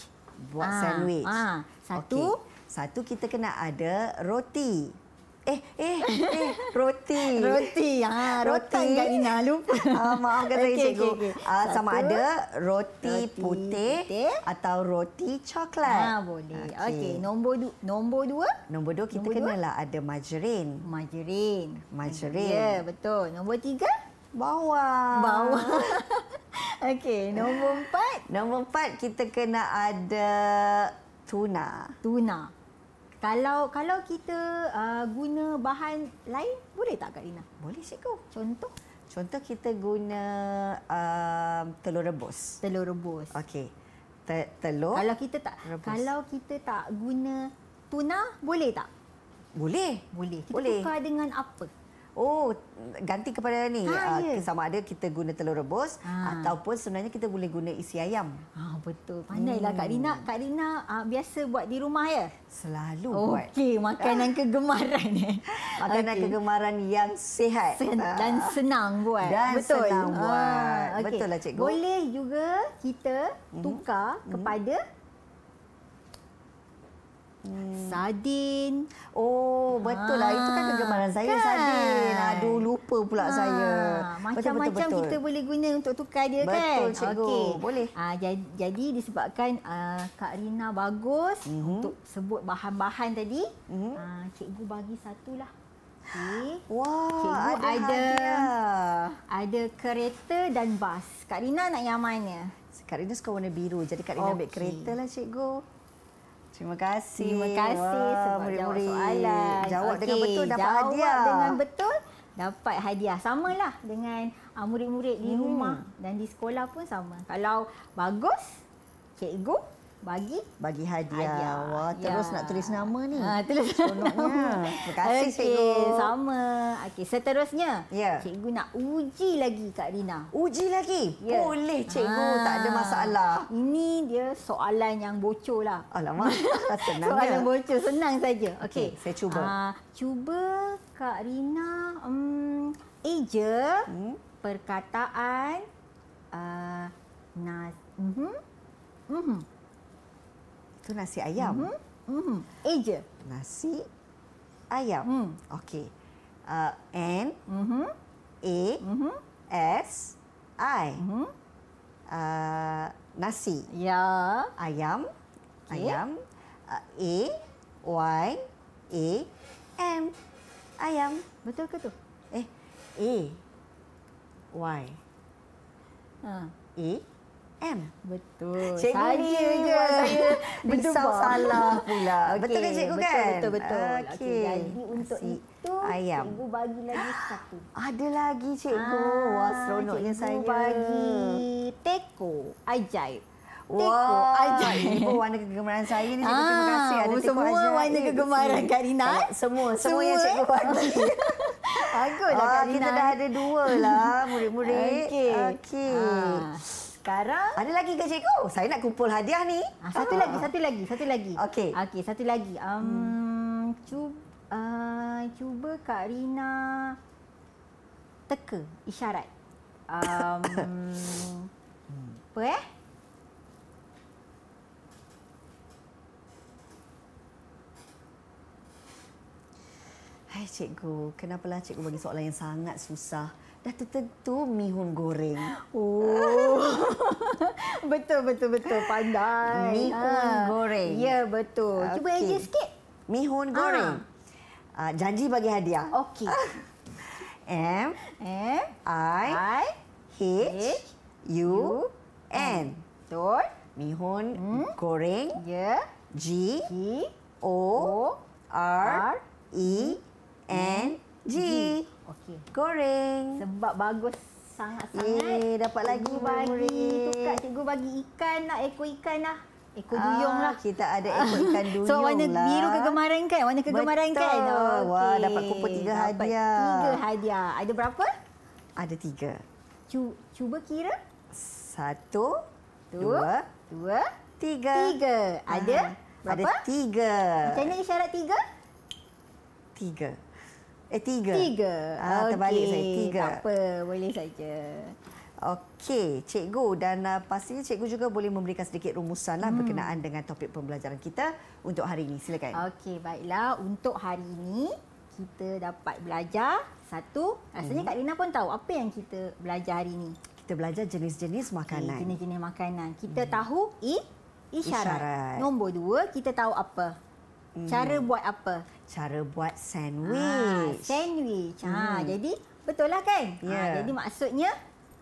Buat ha. sandwich. Ha. Satu. Okay. Satu kita kena ada roti eh eh eh roti. roti. ya roti kan Ina ah, lupa. Ah maaf kata okay, cikgu. Okay, okay. Ah sama ada roti, roti putih, putih atau roti coklat. Ha boleh. Okey okay, nombor du- nombor dua. Nombor dua kita nombor kenalah dua? ada margarin. Margarin. Margarin. Ya yeah, betul. Nombor tiga. Bawang. Bawang. Okey, nombor empat. Nombor empat kita kena ada tuna. Tuna. Kalau kalau kita uh, guna bahan lain, boleh tak Kak Rina? Boleh cikgu. Contoh? Contoh kita guna uh, telur rebus. Telur rebus. Okey. Te- telur. Kalau kita tak rebus. kalau kita tak guna tuna, boleh tak? Boleh. Boleh. Kita boleh. tukar dengan apa? oh ganti kepada ni ha, uh, yes. sama ada kita guna telur rebus ha. ataupun sebenarnya kita boleh guna isi ayam. Ah ha, betul. Pandailah hmm. Kak Rina. Kak Rina uh, biasa buat di rumah ya? Selalu okay, buat. Okey, makanan kegemaran eh. Makanan okay. kegemaran yang sihat Sen- dan senang buat. Dan betul. senang buat. okay. Betul lah cikgu. Boleh juga kita mhm. tukar hmm. kepada hmm Hmm. Sardin. Oh, betul lah. Itu kan kegemaran ah, saya, kan? sardin. Aduh, lupa pula Haa. Ah, saya. Macam-macam kita boleh guna untuk tukar dia, betul, kan? Betul, cikgu. Okay. Boleh. Aa, ah, jadi, disebabkan uh, Kak Rina bagus mm -hmm. untuk sebut bahan-bahan tadi, mm -hmm. uh, cikgu bagi satulah. Okay. Wah, cikgu ada, ada Ada kereta dan bas. Kak Rina nak yang mana? Kak Rina suka warna biru. Jadi, Kak Rina okay. ambil kereta lah, cikgu. Terima kasih. Terima kasih Wah, sebab murid -murid. jawab soalan. Jawab okay. dengan betul dapat jawab hadiah. Jawab dengan betul dapat hadiah. Samalah dengan ah, murid-murid uh, di hmm. rumah dan di sekolah pun sama. Kalau bagus, cikgu bagi bagi hadiah. hadiah. Wah, terus nak tulis ya. nama ni. Ha, terus seronoknya. Terima kasih okay, cikgu. Sama. Okey, seterusnya. Ya. Cikgu nak uji lagi Kak Rina. Uji lagi? Ya. Boleh cikgu, ha. tak ada masalah. Ini dia soalan yang bocor lah. Alamak, senang Soalan bocor, senang saja. Okey, okay, saya cuba. Ha, cuba Kak Rina um, eja hmm? perkataan uh, nas. Mhm. Mhm. Itu nasi ayam. Mm -hmm. Mm -hmm. Eja. Eh, nasi ayam. Mm. Okey. Uh, N. Mm -hmm. A. Mm -hmm. S. I. Mm -hmm. uh, nasi. Ya. Ayam. Okay. Ayam. Uh, A. Y. A. M. Ayam. Betul ke tu? Eh. A. Y. Ha. A. M. Betul. Cikgu saya ni je. Saya betul salah pula. Okay. Betul ke cikgu kan? Betul, betul. betul. Okay. okay. Jadi untuk Kasih. itu, Ayam. cikgu bagi lagi satu. Ada lagi cikgu. Ah, Wah, seronoknya saya. Cikgu bagi teko. Ajaib. Teko wow, ajaib. Ibu warna kegemaran saya ni. Cikgu, terima ah, kasih. Ada semua ajaib. warna kegemaran Kak Rina. Semua. Semua yang cikgu bagi. Baguslah ah, Kak Rina. Kita dah ada dua lah murid-murid. Okey. Okay. Ah sekarang ada lagi ke cikgu oh, saya nak kumpul hadiah ni ah, satu ah. lagi satu lagi satu lagi okey okey satu lagi um hmm. cuba uh, cuba kak rina teka isyarat um apa eh Hai cikgu, kenapalah cikgu bagi soalan yang sangat susah dah tertentu hun goreng. Oh. betul betul betul pandai. mie ha. Ah. goreng. Ya betul. Okay. Cuba aja sikit. hun ah. goreng. Ha. Uh, janji bagi hadiah. Okey. M M I, I H, H U N. Betul. Mihun hmm? goreng. Ya. Yeah. G G O R E N G. G. Okey. Goreng. Sebab bagus sangat-sangat. Eh, dapat lagi cikgu bagi. Tukar cikgu bagi ikan Nak lah, ekor ikan lah. Ekor duyung ah. lah. Kita ada ekor ikan duyung so, lah. So warna biru lah. kegemaran kan? Warna kegemaran Betul. kan? Betul. Okay. Wah, dapat kumpul tiga dapat hadiah. Tiga hadiah. Ada berapa? Ada tiga. cuba kira. Satu, dua, dua, tiga. Tiga. Ada? Ha. Berapa? Ada tiga. Macam mana isyarat tiga? Tiga. Eh, tiga. Tiga. Ha, ah, okay. Terbalik saya, tiga. Tak apa, boleh saja. Okey, cikgu dan uh, pastinya cikgu juga boleh memberikan sedikit rumusanlah hmm. berkenaan dengan topik pembelajaran kita untuk hari ini. Silakan. Okey, baiklah. Untuk hari ini, kita dapat belajar satu. Rasanya hmm. Kak Lina pun tahu apa yang kita belajar hari ini. Kita belajar jenis-jenis makanan. Okay, jenis-jenis makanan. Kita hmm. tahu i, isyarat. isyarat. Nombor dua, kita tahu apa? Hmm. Cara buat apa? Cara buat sandwich. Ha, sandwich. Ha, hmm. Jadi, betul lah kan? Yeah. Ha, ya. jadi, maksudnya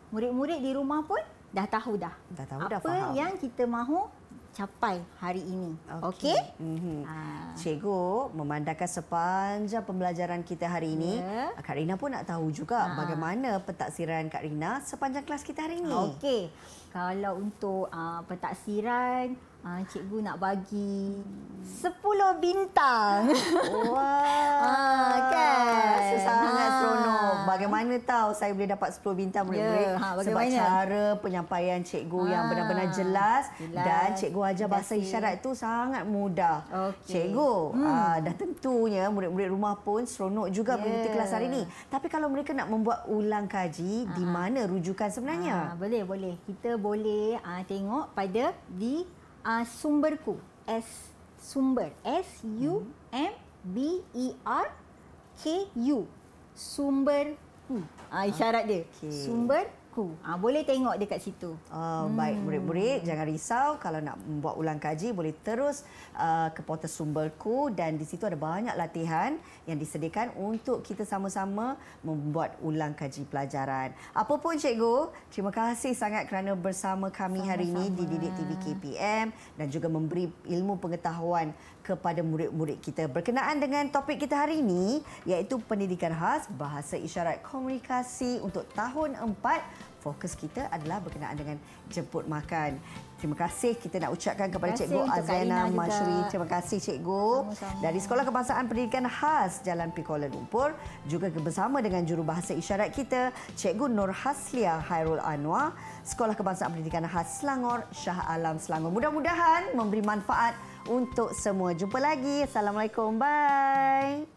murid-murid di rumah pun dah tahu dah. Dah tahu, apa dah faham. Apa yang kita mahu capai hari ini. Okey? Okay? Mm-hmm. Ha. Ah. Cikgu, memandangkan sepanjang pembelajaran kita hari ini, yeah. Kak Rina pun nak tahu juga ha. bagaimana pentaksiran Kak Rina sepanjang kelas kita hari ini. Okey. Kalau untuk uh, pentaksiran, Ah, cikgu nak bagi sepuluh bintang. Wah. Ah, kan. Rasa sangat ah. seronok. Bagaimana tahu saya boleh dapat sepuluh bintang ya, murid-murid? Yeah. Ha, Sebab cara penyampaian cikgu ha. yang ah, benar-benar jelas, jelas. dan cikgu ajar bahasa Jasi. isyarat itu sangat mudah. Okay. Cikgu, hmm. ah, dah tentunya murid-murid rumah pun seronok juga yeah. mengikuti kelas hari ini. Tapi kalau mereka nak membuat ulang kaji, ha. di ah. mana rujukan sebenarnya? Ha, boleh, boleh. Kita boleh ha, tengok pada di uh, sumberku S sumber S U M B E R K U sumberku uh, isyarat dia okay. sumberku uh, boleh tengok dekat situ uh, hmm. baik murid-murid hmm. jangan risau kalau nak buat ulang kaji boleh terus Uh, ke portal Sumberku dan di situ ada banyak latihan yang disediakan untuk kita sama-sama membuat ulang kaji pelajaran. Apa pun cikgu, terima kasih sangat kerana bersama kami sama-sama. hari ini di Didik TV KPM dan juga memberi ilmu pengetahuan kepada murid-murid kita berkenaan dengan topik kita hari ini iaitu pendidikan khas bahasa isyarat komunikasi untuk tahun 4 fokus kita adalah berkenaan dengan jemput makan Terima kasih kita nak ucapkan kepada Cikgu Azena Mashri. Terima kasih Cikgu. Sama -sama. Dari Sekolah Kebangsaan Pendidikan Khas Jalan Pikola Lumpur juga bersama dengan jurubahasa isyarat kita Cikgu Nur Haslia Hairul Anwar Sekolah Kebangsaan Pendidikan Khas Selangor Shah Alam Selangor. Mudah-mudahan memberi manfaat untuk semua. Jumpa lagi. Assalamualaikum. Bye.